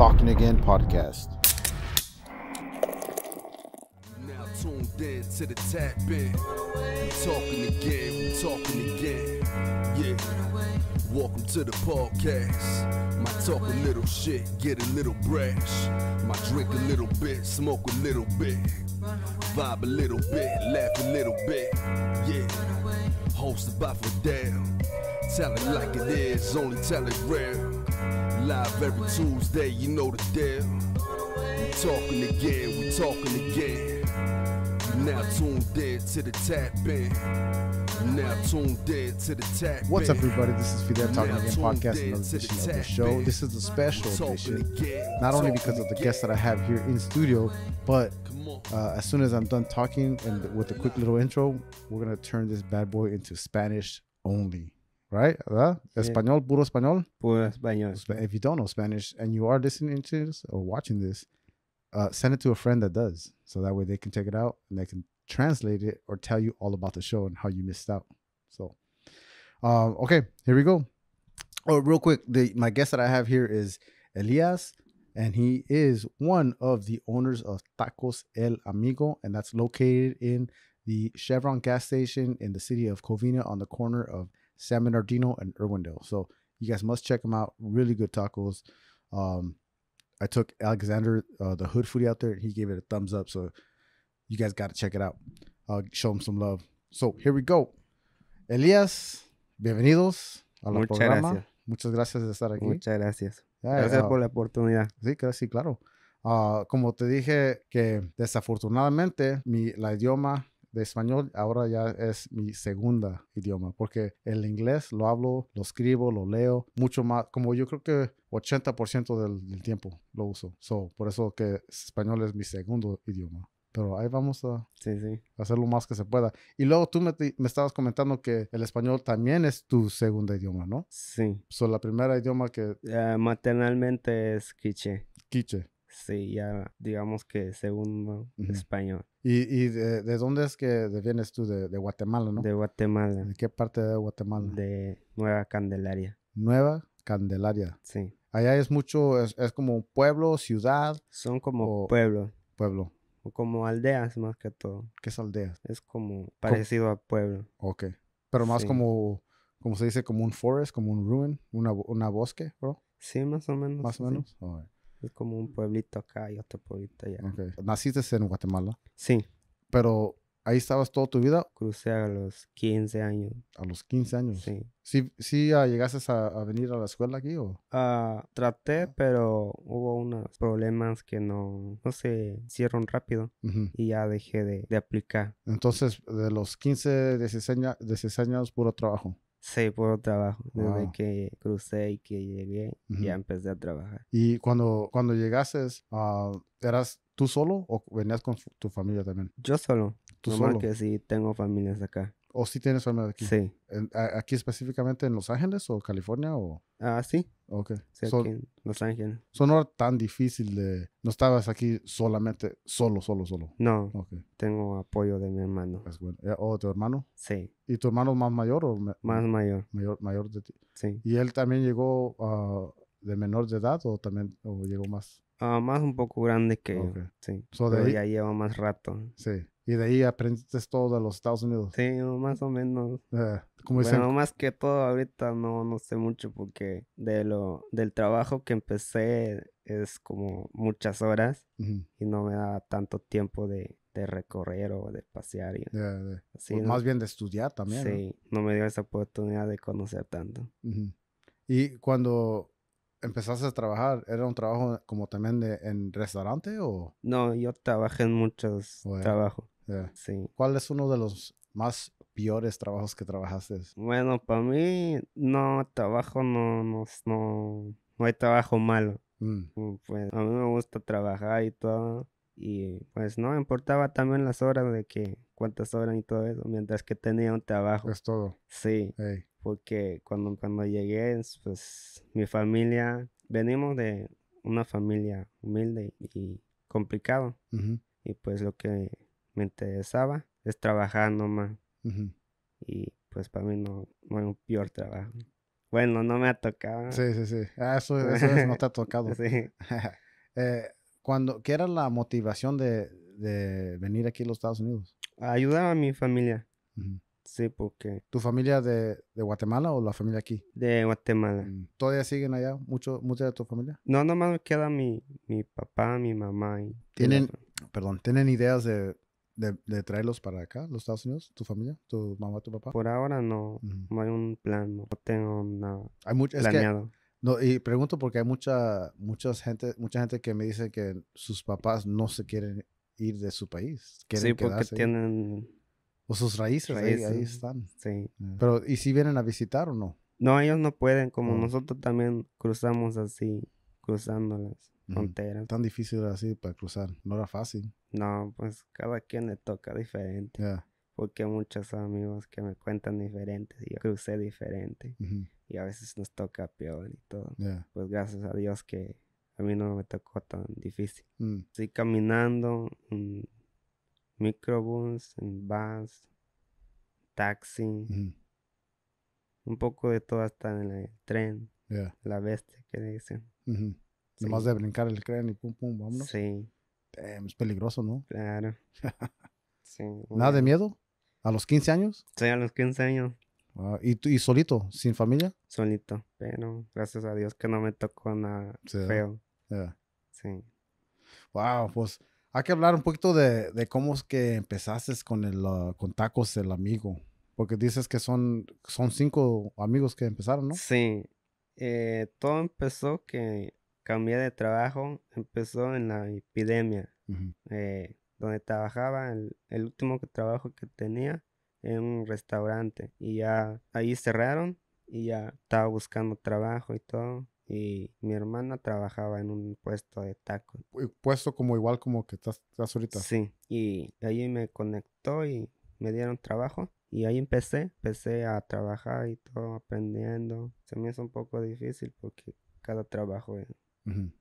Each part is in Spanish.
Talking Again podcast. Now tuned in to the tap in. Talking again, talking again. Yeah. Welcome to the podcast. My talk a little shit, get a little brash. My drink a little bit, smoke a little bit. Vibe a little bit, laugh a little bit. Yeah. Hosted by Fidel. Tell it like it is, only tell it real. Live every Tuesday, you know the deal. We talking again, we talking again. Now tuned in to the tap in. Now tuned in to the tap in. What's up, everybody? This is Fidel Talking Again Podcast, another edition of the show. This is a special edition, not only because of the guests that I have here in studio, but uh, as soon as I'm done talking and with a quick little intro, we're gonna turn this bad boy into Spanish only right? Uh, español, puro español. Puro español. If you don't know Spanish and you are listening to this or watching this, uh, send it to a friend that does. So that way they can take it out and they can translate it or tell you all about the show and how you missed out. So, um, okay, here we go. Oh, real quick, the, my guest that I have here is Elias, and he is one of the owners of Tacos El Amigo, and that's located in the Chevron gas station in the city of Covina on the corner of San Bernardino, and Irwindale. So you guys must check them out. Really good tacos. Um, I took Alexander, uh, the hood foodie out there, and he gave it a thumbs up. So you guys got to check it out. Uh, show him some love. So here we go. Elias, bienvenidos a la Muchas programa. Gracias. Muchas gracias de estar aquí. Muchas gracias. Yeah, gracias uh, por la oportunidad. Sí, sí claro. Uh, como te dije que desafortunadamente mi la idioma de español ahora ya es mi segunda idioma, porque el inglés lo hablo, lo escribo, lo leo mucho más, como yo creo que 80% del, del, tiempo lo uso. por eso que español es mi segundo idioma. Pero ahí vamos a hacer lo más que se pueda. Y luego tú me, estabas comentando que el español también es tu segundo idioma, ¿no? Sí. So, la primera idioma que... Ah, maternalmente es quiche. Quiche. Sí, ya digamos que según español. ¿Y, y de, dónde es que vienes tú? De, de, Guatemala, ¿no? De Guatemala. ¿De qué parte de Guatemala? De Nueva Candelaria. Nueva Candelaria. Sí. Allá es mucho, es, como pueblo, ciudad. Son como pueblo. Pueblo. O como aldeas más que todo. ¿Qué es aldeas? Es como parecido a pueblo. Ok. Pero más como, como se dice, como un forest, como un ruin, una, una bosque, bro. Sí, más o menos. Más o menos. Es como un pueblito acá y otro pueblito allá. ¿Naciste en Guatemala? Sí. Pero ahí estabas toda tu vida. Crucé a los 15 años. ¿A los 15 años? Sí. ¿Sí, sí ah, llegaste a, venir a la escuela aquí o? Ah, traté, ah. pero hubo unos problemas que no, no se hicieron rápido y ya dejé de, de, aplicar. Entonces, de los 15, 16, 16 años, puro trabajo. Sí, por trabajo. Desde que crucé y que llegué, ya empecé a trabajar. Y cuando, cuando llegaste, ah, ¿eras tú solo o venías con tu familia también? Yo solo. ¿Tú solo? que sí, tengo familias acá. ¿O sí tienes de aquí? Sí. ¿Aquí específicamente en Los Ángeles o California? O? Ah, sí. Ok. Sí, en Los Ángeles. So no era tan difícil de... No estabas aquí solamente, solo, solo, solo. No. Okay. Tengo apoyo de mi hermano. Es bueno. Eh, ¿O tu hermano? Sí. ¿Y tu hermano más mayor o...? más mayor. Mayor, mayor de ti. Sí. ¿Y él también llegó ah, de menor de edad o también o llegó más...? Ah, más un poco grande que Sí. So de ahí, ya lleva más rato. Sí. Y de ahí aprendiste todo de los Estados Unidos. Sí, más o menos. Pero eh, dicen. Bueno, más que todo ahorita no, no sé mucho porque de lo, del trabajo que empecé es como muchas horas y no me da tanto tiempo de, recorrer o de pasear. Y, pues Más bien de estudiar también. Sí, ¿no? me dio esa oportunidad de conocer tanto. Y cuando empezaste a trabajar, ¿era un trabajo como también de, en restaurante o...? No, yo trabajé en muchos trabajos. Sí. ¿Cuál es uno de los más peores trabajos que trabajaste? Bueno, para mí, no, trabajo no, no, no, hay trabajo malo. Mm. Mm, pues a mí me gusta trabajar y todo. Y pues no importaba también las horas de que cuántas horas y todo eso, mientras que tenía un trabajo. Es todo. Sí. Porque cuando, cuando llegué, pues mi familia, venimos de una familia humilde y complicado. Y pues lo que me interesaba es trabajar nomás. Y pues para mí no, no un peor trabajo. Bueno, no me ha tocado. Sí, sí, sí. Ah, eso, eso no te ha tocado. sí. Eh, cuando, ¿Qué era la motivación de, de, venir aquí a los Estados Unidos? Ayudar a mi familia. Sí, porque... ¿Tu familia de, de, Guatemala o la familia aquí? De Guatemala. Mm, ¿Todavía siguen allá? ¿Mucho, ¿Mucha de tu familia? No, nomás me queda mi, mi papá, mi mamá. Y ¿Tienen, perdón, ¿tienen ideas de de, traerlos para acá, los Estados Unidos, tu familia, tu mamá, tu papá? Por ahora no, no hay un plan, no tengo nada hay planeado. no, y pregunto porque hay mucha, mucha gente, mucha gente que me dice que sus papás no se quieren ir de su país. sí, porque tienen... O sus raíces, Ahí, están. Sí. Pero, ¿y si vienen a visitar o no? No, ellos no pueden, como nosotros también cruzamos así, cruzándolas. Tan difícil así para cruzar. No era fácil. No, pues cada quien le toca diferente. Porque muchos amigos que me cuentan diferentes y yo crucé diferente. Y a veces nos toca peor y todo. Pues gracias a Dios que a mí no me tocó tan difícil. Mm. Sí, caminando en microbús, en bus, taxi. Un poco de todo hasta en el tren. La bestia que dicen. Nomás de brincar el cráneo y pum, pum, vámonos. Sí. es peligroso, ¿no? Claro. sí. ¿Nada de miedo? ¿A los 15 años? Sí, a los 15 años. Ah, ¿y, solito? ¿Sin familia? Solito, pero gracias a Dios que no me tocó nada feo. Sí. Wow, pues hay que hablar un poquito de, cómo es que empezaste con, el, ah, con Tacos el Amigo. Porque dices que son, son cinco amigos que empezaron, ¿no? Sí. Eh, todo empezó que cambié de trabajo, empezó en la epidemia. Eh, donde trabajaba, el, último trabajo que tenía en un restaurante. Y ya ahí cerraron y ya estaba buscando trabajo y todo. Y mi hermana trabajaba en un puesto de tacos. Puesto como igual como que estás, ahorita. Sí, y ahí me conectó y me dieron trabajo. Y ahí empecé, empecé a trabajar y todo, aprendiendo. Se me hizo un poco difícil porque cada trabajo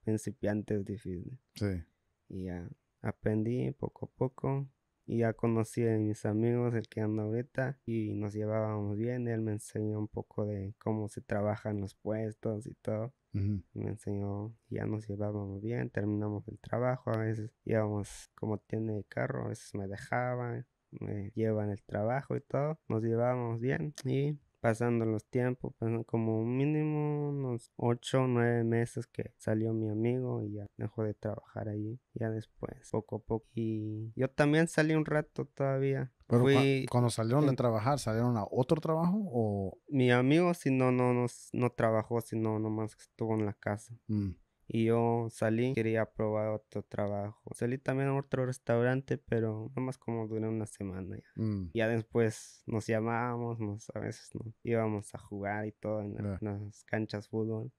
Principiante es difícil. Sí. Y ya aprendí poco a poco. Y ya conocí a mis amigos, el que anda ahorita, y nos llevábamos bien. Él me enseñó un poco de cómo se trabajan los puestos y todo. Me enseñó, ya nos llevábamos bien, terminamos el trabajo, a veces íbamos como tiene el carro, a veces me dejaban, me llevan el trabajo y todo, nos llevábamos bien y pasando los tiempos, como mínimo unos 8 o 9 meses que salió mi amigo y ya dejó de trabajar ahí. ya después, poco a poco. Y yo también salí un rato todavía. Pero cuando salieron de trabajar, ¿salieron a otro trabajo o...? Mi amigo, si no, no, no, no trabajó, sino nomás estuvo en la casa. Mm y yo salí, quería probar otro trabajo. Salí también a otro restaurante, pero más como duré una semana ya. Mm. Ya después nos llamábamos, nos, a veces íbamos a jugar y todo en, ah. las canchas fútbol.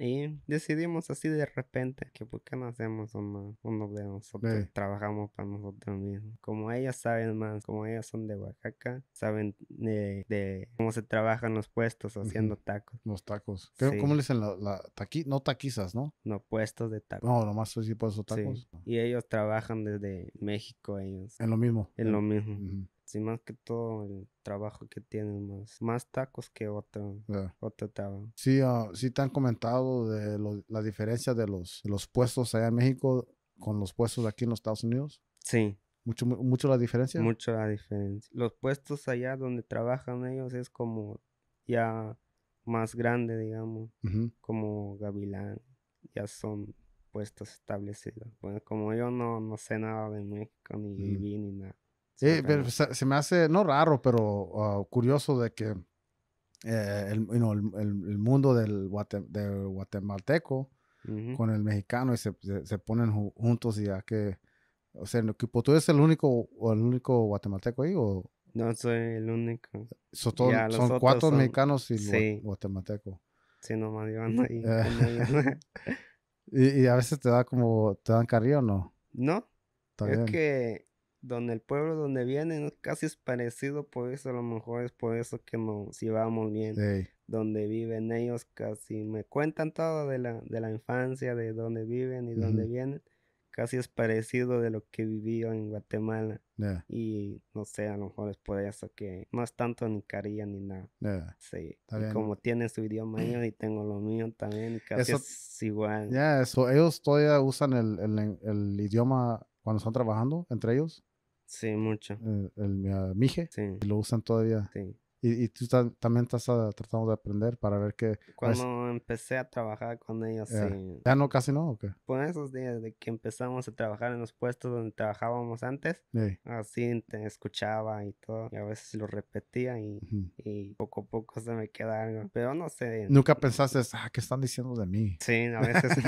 Y decidimos así de repente que por qué no hacemos uno de nosotros, trabajamos para nosotros mismos. Como ellas saben más, como ellas son de Oaxaca, saben de, cómo se trabajan los puestos haciendo tacos. Los tacos. Pero, ¿Cómo le dicen la, la No taquizas, ¿no? No, puestos de tacos. No, nomás sí puestos de tacos. Y ellos trabajan desde México, ellos. En lo mismo. En lo mismo. Sí, más que todo el trabajo que tienen, más, más tacos que otro, otro trabajo. Sí, ah, sí te han comentado de la diferencia de los, los puestos allá en México con los puestos aquí en los Estados Unidos. Sí. ¿Mucho, mucho la diferencia? Mucho la diferencia. Los puestos allá donde trabajan ellos es como ya más grande, digamos, como Gavilán, ya son puestos establecidos. Bueno, como yo no, no sé nada de México, ni viví, ni nada. Sí, pero pues, se, me hace, no raro, pero ah, curioso de que eh, el, mundo del, guatemalteco con el mexicano y se, ponen juntos y ya que, o sea, ¿tú eres el único, el único guatemalteco ahí o...? No soy el único. son cuatro mexicanos y sí. guatemalteco. Sí, nomás iban ahí. ¿Y, a veces te da como, te dan carrillo o no? No. es que donde el pueblo donde vienen casi es parecido, por eso a lo mejor es por eso que nos si llevamos bien. Donde viven ellos casi me cuentan todo de la, de la infancia, de donde viven y donde vienen casi es parecido de lo que vivió en Guatemala. Y no sé, a lo mejor es por eso que no es tanto ni carilla ni nada. Sí. Y como tiene su idioma y tengo lo mío también, casi es igual. Ya, eso. Ellos todavía usan el, idioma cuando están trabajando entre ellos. Sí, mucho. Eh, el, el mije. Sí. Lo usan todavía. Sí. Y, tú también estás ah, tratando de aprender para ver qué... Pues Cuando empecé a trabajar con ellos, sí. ¿Ya no, casi no? ¿o qué? Por pues, esos días de que empezamos a trabajar en los puestos donde trabajábamos antes, así te escuchaba y todo. Y a veces lo repetía y, poco a poco se me queda algo. Pero no sé. ¿Nunca pensaste, ah, qué están diciendo de mí? Sí, a veces.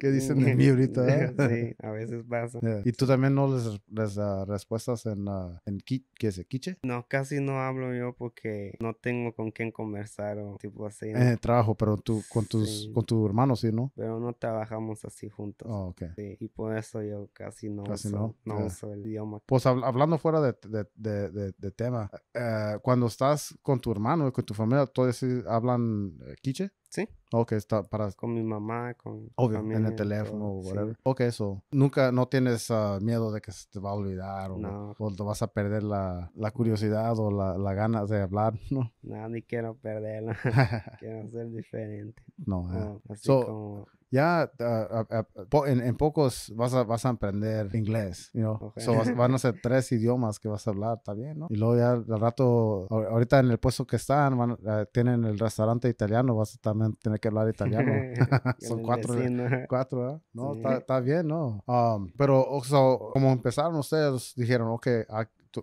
¿Qué dicen de mí ahorita? Eh? sí, a veces pasa. ¿Y tú también no les, das ah, respuestas en, ah, en ¿qué es, quiche? No, casi no hablo yo porque no tengo con quién conversar o tipo así. En el eh, trabajo, pero tú con tus con tu hermano sí, ¿no? Pero no trabajamos así juntos. Ah, okay. Y por eso yo casi no, uso, no. uso el idioma. Pues hablando fuera de, de, de, tema, eh, cuando estás con tu hermano, con tu familia, ¿todos hablan eh, quiche? Sí. Ok, está para... Con mi mamá, con... Obvio, en el teléfono o whatever. Ok, eso. Nunca, no tienes ah, miedo de que se te va a olvidar o, te vas a perder la, la curiosidad o la, la ganas de hablar, ¿no? No, ni quiero perderla. quiero ser diferente. No, eh. así como ya ah, ah, ah, en, en, pocos vas a, vas a aprender inglés, ¿no? van a ser tres idiomas que vas a hablar, está bien, ¿no? Y luego ya al rato, ahorita en el puesto que están, tienen el restaurante italiano, vas a también tener que hablar italiano. Son cuatro, cuatro, ¿eh? No, está bien, ¿no? Um, pero, o sea, como empezaron ustedes, dijeron, ok,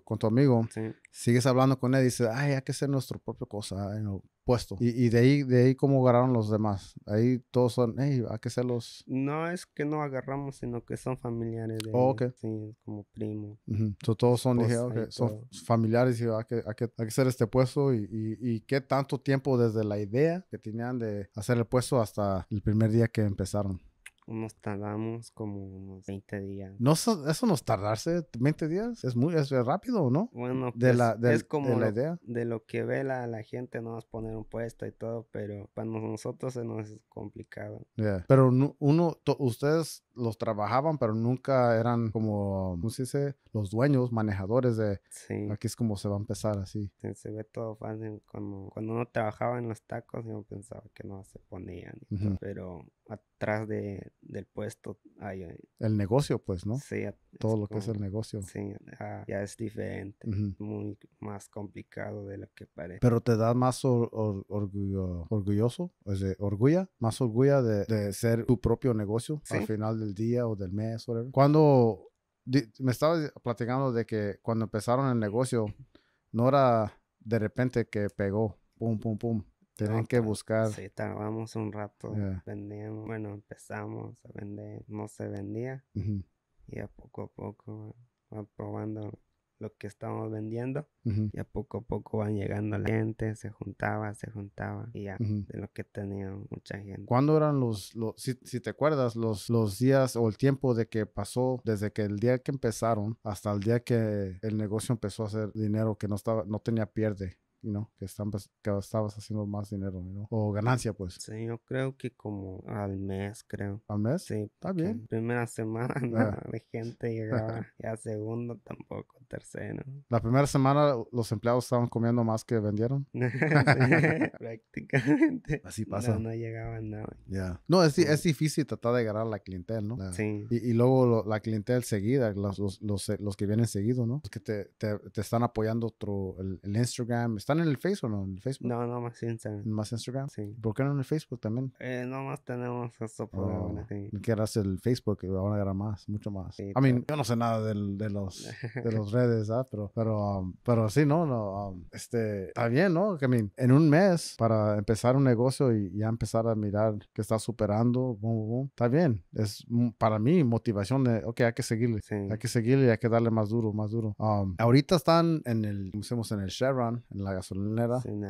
con tu amigo, sigues hablando con él y dices, ay, hay que hacer nuestro propio cosa, en el puesto. Y, de ahí, de ahí cómo agarraron los demás. Ahí todos son, hey, hay que los... No es que no agarramos, sino que son familiares de oh, sí, como primo. todos son, dije, ah, son familiares y ah, ah, hay que, hacer este puesto. Y, y, y, qué tanto tiempo desde la idea que tenían de hacer el puesto hasta el primer día que empezaron. Nos tardamos como unos 20 días. No, eso nos tardarse 20 días es muy rápido, ¿o no? Bueno, de pues, la, es como de la lo, idea. De lo que ve la, la gente, no a poner un puesto y todo, pero para nosotros se nos es complicado. Pero uno, ustedes los trabajaban, pero nunca eran como, ¿cómo se dice? Los dueños, manejadores de... Sí. Aquí es como se va a empezar así. Sí, se ve todo fácil. Cuando, cuando uno trabajaba en los tacos, yo pensaba que no se ponían. Pero atrás de, del puesto. Eh. el negocio, pues, ¿no? Sí. Todo lo que es el negocio. Sí, ah, ya es diferente, muy más complicado de lo que parece. Pero te da más orgullo, orgulloso, o de más orgullo de, de ser tu propio negocio al final del día o del mes, Cuando me estaba platicando de que cuando empezaron el negocio, no era de repente que pegó, pum, pum, pum tienen que pues, buscar. Sí, tardábamos un rato. Vendíamos, bueno, empezamos a vender, no se vendía. Y a poco a poco van probando lo que estábamos vendiendo. Y a poco a poco van llegando la gente, se juntaba, se juntaba. Y ya, de lo que tenía mucha gente. ¿Cuándo eran los, si, si, te acuerdas, los, los días o el tiempo de que pasó desde que el día que empezaron hasta el día que el negocio empezó a hacer dinero que no, estaba, no tenía pierde? que, están, que estabas haciendo más dinero, o ganancia, pues. Sí, yo creo que como al mes, creo. ¿Al mes? Sí. Está bien. Primera semana la ah. de gente llegaba, ya segunda tampoco, tercero. La primera semana los empleados estaban comiendo más que vendieron. prácticamente. Así pasa. No, no llegaban nada. ya No, es, difícil tratar de ganar la clientela, ¿no? sí. Y, luego la clientela seguida, los, los, los, que vienen seguido, ¿no? que te, te, están apoyando otro el, Instagram, están en el Facebook, o no? ¿En el Facebook? No, no, más Instagram. ¿Más Instagram? Sí. ¿Por qué no en el Facebook también? Eh, no más tenemos esto por oh, ahora. el Facebook? ahora van a más, mucho más. Sí, I mean, yo no sé nada de los de los redes, ¿ah? Pero, pero, um, pero sí, ¿no? no um, este, está bien, ¿no? I en un mes para empezar un negocio y ya empezar a mirar que está superando, boom, boom, está bien. Es mm, para mí motivación de, ok, hay que seguirle. Hay que seguirle y hay que darle más duro, más duro. Um, ahorita están en el, como decimos, en el Chevron, en la gasolinera en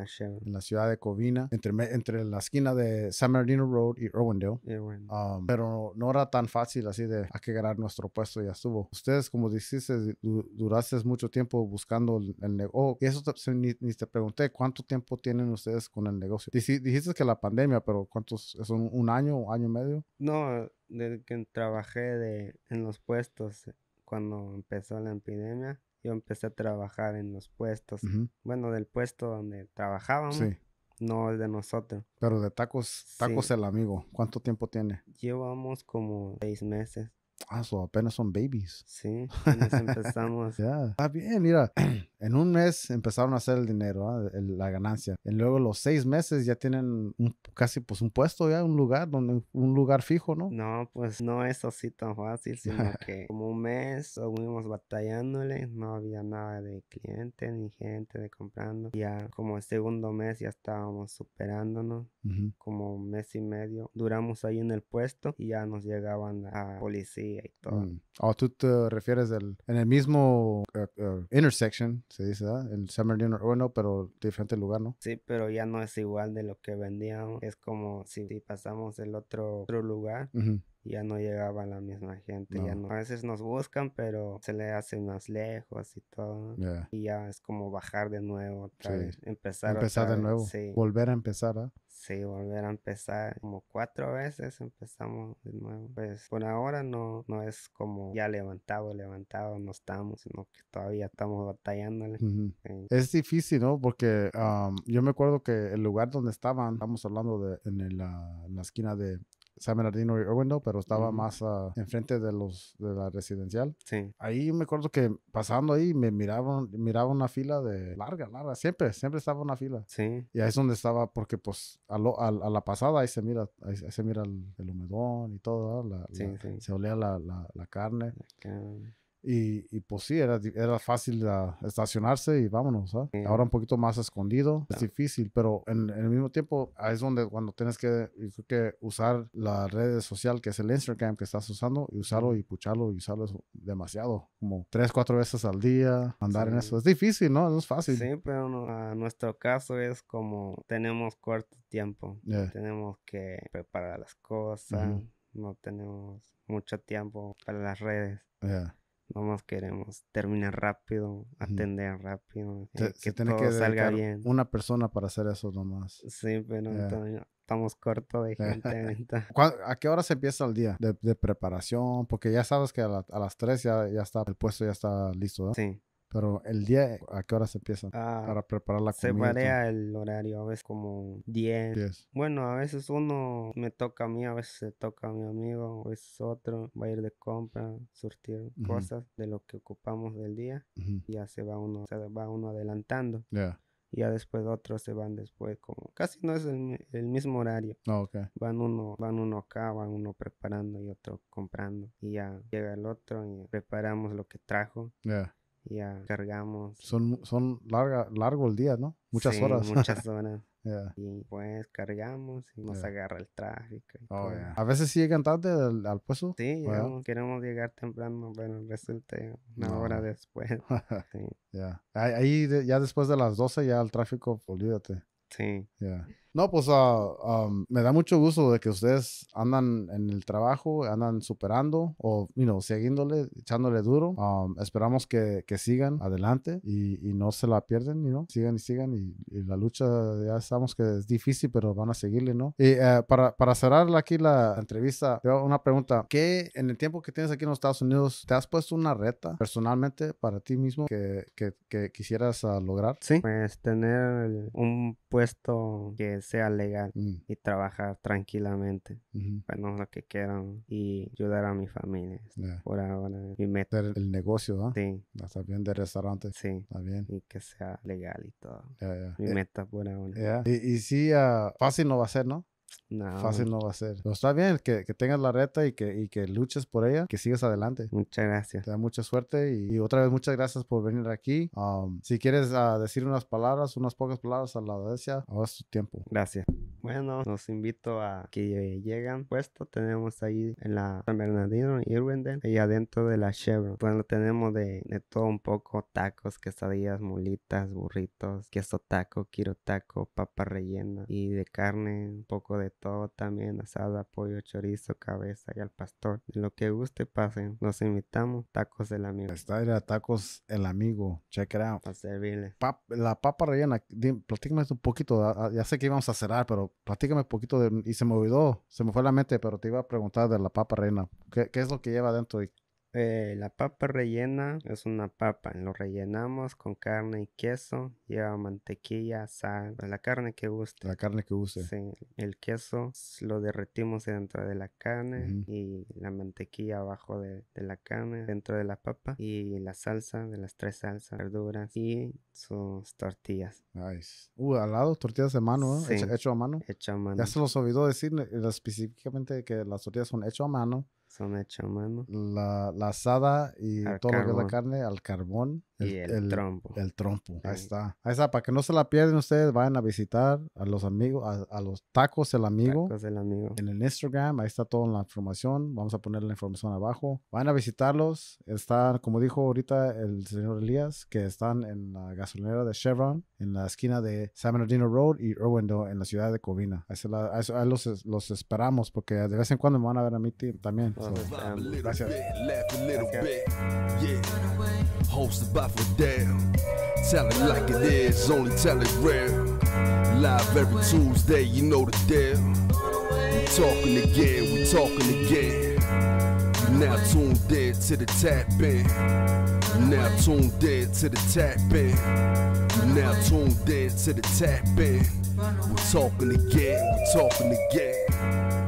la, ciudad de Covina, entre, entre la esquina de San Bernardino Road y Irwindale. Um, pero no era tan fácil así de a que ganar nuestro puesto, ya estuvo. Ustedes, como dijiste, duraste mucho tiempo buscando el, negocio. Oh, y eso ni, ni, te pregunté, ¿cuánto tiempo tienen ustedes con el negocio? dijiste que la pandemia, pero ¿cuántos? ¿Son un, año o año y medio? No, desde que trabajé de, en los puestos cuando empezó la epidemia yo empecé a trabajar en los puestos. Bueno, del puesto donde trabajábamos. Sí. No el de nosotros. Pero de tacos, tacos el amigo. ¿Cuánto tiempo tiene? Llevamos como seis meses. Ah, apenas son babies. Sí, empezamos. ya. Está ah, bien, mira. En un mes empezaron a hacer el dinero, ¿ah? la ganancia. Y luego los seis meses ya tienen casi pues un puesto ya, un lugar, donde, un lugar fijo, ¿no? No, pues no es así tan fácil, sino que como un mes estuvimos batallándole, no había nada de clientes ni gente de comprando. Ya como el segundo mes ya estábamos superándonos, como un mes y medio. Duramos ahí en el puesto y ya nos llegaban a policía todo. Mm. O oh, tú te refieres del, en el mismo eh, eh, intersection, se dice, En El San Bernardino Bueno, pero diferente lugar, ¿no? Sí, pero ya no es igual de lo que vendíamos. Es como si, pasamos El otro, otro lugar ya no llegaba la misma gente. Ya no. A veces nos buscan, pero se le hace más lejos y todo. Y ya es como bajar de nuevo, otra vez, empezar. Empezar de nuevo. Volver a empezar. ¿eh? Sí, volver a empezar. Como cuatro veces empezamos de nuevo. Pues por ahora no, no es como ya levantado, levantado, no estamos, sino que todavía estamos batallándole. Es difícil, ¿no? Porque yo me acuerdo que el lugar donde estaban, estamos hablando de en ah, la esquina de San y Irwindale, pero estaba más en ah, enfrente de los de la residencial. Ahí me acuerdo que pasando ahí me miraban, miraba una fila de larga, larga, siempre, siempre estaba una fila. Sí. Y ahí es donde estaba, porque pues a, la pasada ahí se mira, mira el, humedón y todo, la, se olía la, la carne. Y, pues sí, era, era fácil ah, estacionarse y vámonos. ¿ah? Ahora un poquito más escondido, es difícil, pero en, el mismo tiempo es donde cuando tienes que, que usar la red social que es el Instagram que estás usando y usarlo y pucharlo y usarlo demasiado, como tres, cuatro veces al día, andar en eso. Es difícil, ¿no? No es fácil. Sí, pero en a nuestro caso es como tenemos corto tiempo, tenemos que preparar las cosas, no tenemos mucho tiempo para las redes. Nomás queremos terminar rápido, atender rápido, eh, que tiene que salga Una persona para hacer eso nomás. Sí, pero estamos cortos de gente. ¿A qué hora se empieza el día de, preparación? Porque ya sabes que a, las 3 ya, está, el puesto ya está listo, Sí. Pero el día, ¿a qué hora se empieza ah, para preparar la comida? Se varía el horario, a veces como 10. Bueno, a veces uno me toca a mí, a veces se toca a mi amigo, a veces otro, va a ir de compra, surtir cosas de lo que ocupamos del día. y ya se va uno, se va uno adelantando. Ya. Y ya después otros se van después como casi no es el, mismo horario ah, okay. van uno van uno acá van uno preparando y otro comprando y ya llega el otro y preparamos lo que trajo Ya. Ya, cargamos. Son, son larga, largo el día, ¿no? Muchas horas. Muchas horas. Y pues cargamos y nos agarra el tráfico. Oh, A veces sí llegan tarde al, puesto. Sí, queremos llegar temprano, Bueno, resulta una hora después. Ahí ya después de las 12 ya el tráfico, olvídate. Sí. No, pues ah, me da mucho gusto de que ustedes andan en el trabajo, andan superando o, you siguiéndole, echándole duro. esperamos que, que, sigan adelante y, y, no se la pierden, ¿no? Sigan y sigan y, la lucha ya sabemos que es difícil, pero van a seguirle, ¿no? Y eh, para, para cerrar aquí la entrevista, tengo una pregunta. ¿Qué en el tiempo que tienes aquí en los Estados Unidos, te has puesto una reta personalmente para ti mismo que, que, quisieras ah, lograr? Sí, pues tener un puesto que sea legal mm. y trabajar tranquilamente, para bueno, lo que quieran y ayudar a mi familia. Este, por ahora, mi meta. El, negocio, ¿ah? Sí. bien, de restaurante. Sí. Y que sea legal y todo. Ya ya. Mi eh, meta por ahora. Y, y sí, ah, fácil no va a ser, ¿no? Fácil no va a ser. Pero está bien que, que tengas la reta y que, y que luches por ella, que sigas adelante. Muchas gracias. Te da mucha suerte y, otra vez muchas gracias por venir aquí. Um, si quieres ah, decir unas palabras, unas pocas palabras a la audiencia, ahora es tu tiempo. Gracias. Bueno, nos invito a que lleguen. Puesto tenemos ahí en la San Bernardino, Irwindale, ahí adentro de la Chevron. Bueno, tenemos de, todo un poco: tacos, quesadillas, mulitas, burritos, queso taco, quiro taco, papa rellena y de carne, un poco de todo también, asada, pollo, chorizo, cabeza y al pastor. lo que guste pasen, nos invitamos, tacos del amigo. Está era tacos el amigo, check la papa rellena, platícame un poquito, ah, ah, ya sé que íbamos a cerrar, pero platícame un poquito y se me olvidó, se me fue la mente, pero te iba a preguntar de la papa rellena, ¿qué, es lo que lleva dentro? Eh, la papa rellena es una papa, lo rellenamos con carne y queso, lleva mantequilla, sal, pues, la carne que guste. La carne que guste. Sí, el queso lo derretimos dentro de la carne y la mantequilla abajo de, la carne, dentro de la papa y la salsa de las tres salsas, verduras y sus tortillas. Nice. Uh, al lado tortillas de mano, ¿eh? hecho, a mano. Hecho a mano. Ya se los olvidó decir específicamente que las tortillas son hecho a mano la, la asada y todo lo que es la carne al carbón. El, y el, trompo. El trompo. Ahí está. Ahí está. Para que no se la pierdan ustedes, vayan a visitar a los amigos, a, los tacos el amigo. Tacos el amigo. En el Instagram, ahí está toda la información. Vamos a poner la información abajo. Van a visitarlos. Están, como dijo ahorita el señor Elías, que están en la gasolinera de Chevron, en la esquina de San Bernardino Road y Irwindale, en la ciudad de Covina. Ahí, los, esperamos porque de vez en cuando me van a ver a mí también. gracias. gracias. life or death. Tell it like it is, only tell it real. Live every Tuesday, you know the deal. We talking again, we talking again. You now tuned in to the tap in. You now tuned in to the tap in. You now tuned in to the tap in. We're talking again, we're talking again.